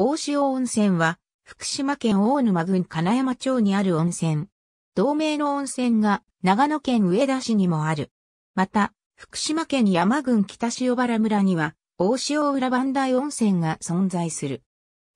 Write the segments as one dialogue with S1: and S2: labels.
S1: 大塩
S2: 温泉は、福島県大沼郡金山町にある温泉。同名の温泉が、長野県上田市にもある。また、福島県山郡北塩原村には、大塩浦磐梯温泉が存在する。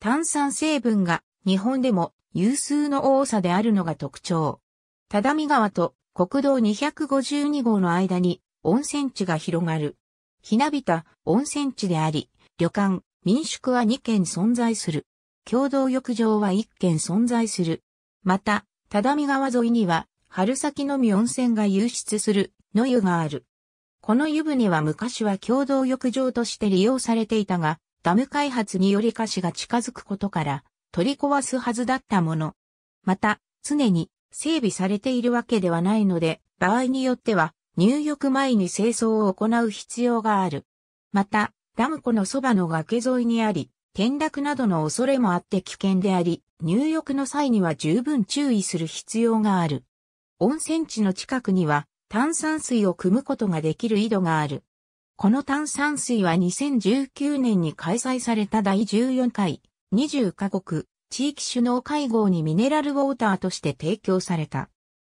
S2: 炭酸成分が、日本でも有数の多さであるのが特徴。只見川と国道252号の間に温泉地が広がる。ひなびた温泉地であり、旅館、民宿は2軒存在する。共同浴場は1軒存在する。また、只見川沿いには、春先のみ温泉が湧出する、の湯がある。この湯船は昔は共同浴場として利用されていたが、ダム開発により貸しが近づくことから、取り壊すはずだったもの。また、常に整備されているわけではないので、場合によっては、入浴前に清掃を行う必要がある。また、ダム湖のそばの崖沿いにあり、転落などの恐れもあって危険であり、入浴の際には十分注意する必要がある。温泉地の近くには炭酸水を汲むことができる井戸がある。この炭酸水は2019年に開催された第14回20カ国地域首脳会合にミネラルウォーターとして提供された。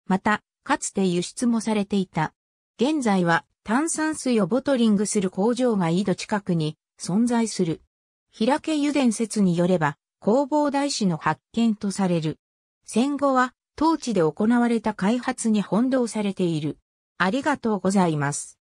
S2: また、かつて輸出もされていた。現在は炭酸水をボトリングする工場が井戸近くに存在する。平家油田説によれば、工房大師の発見とされる。戦後は、当地で行われた開発に翻弄されている。ありがとうございます。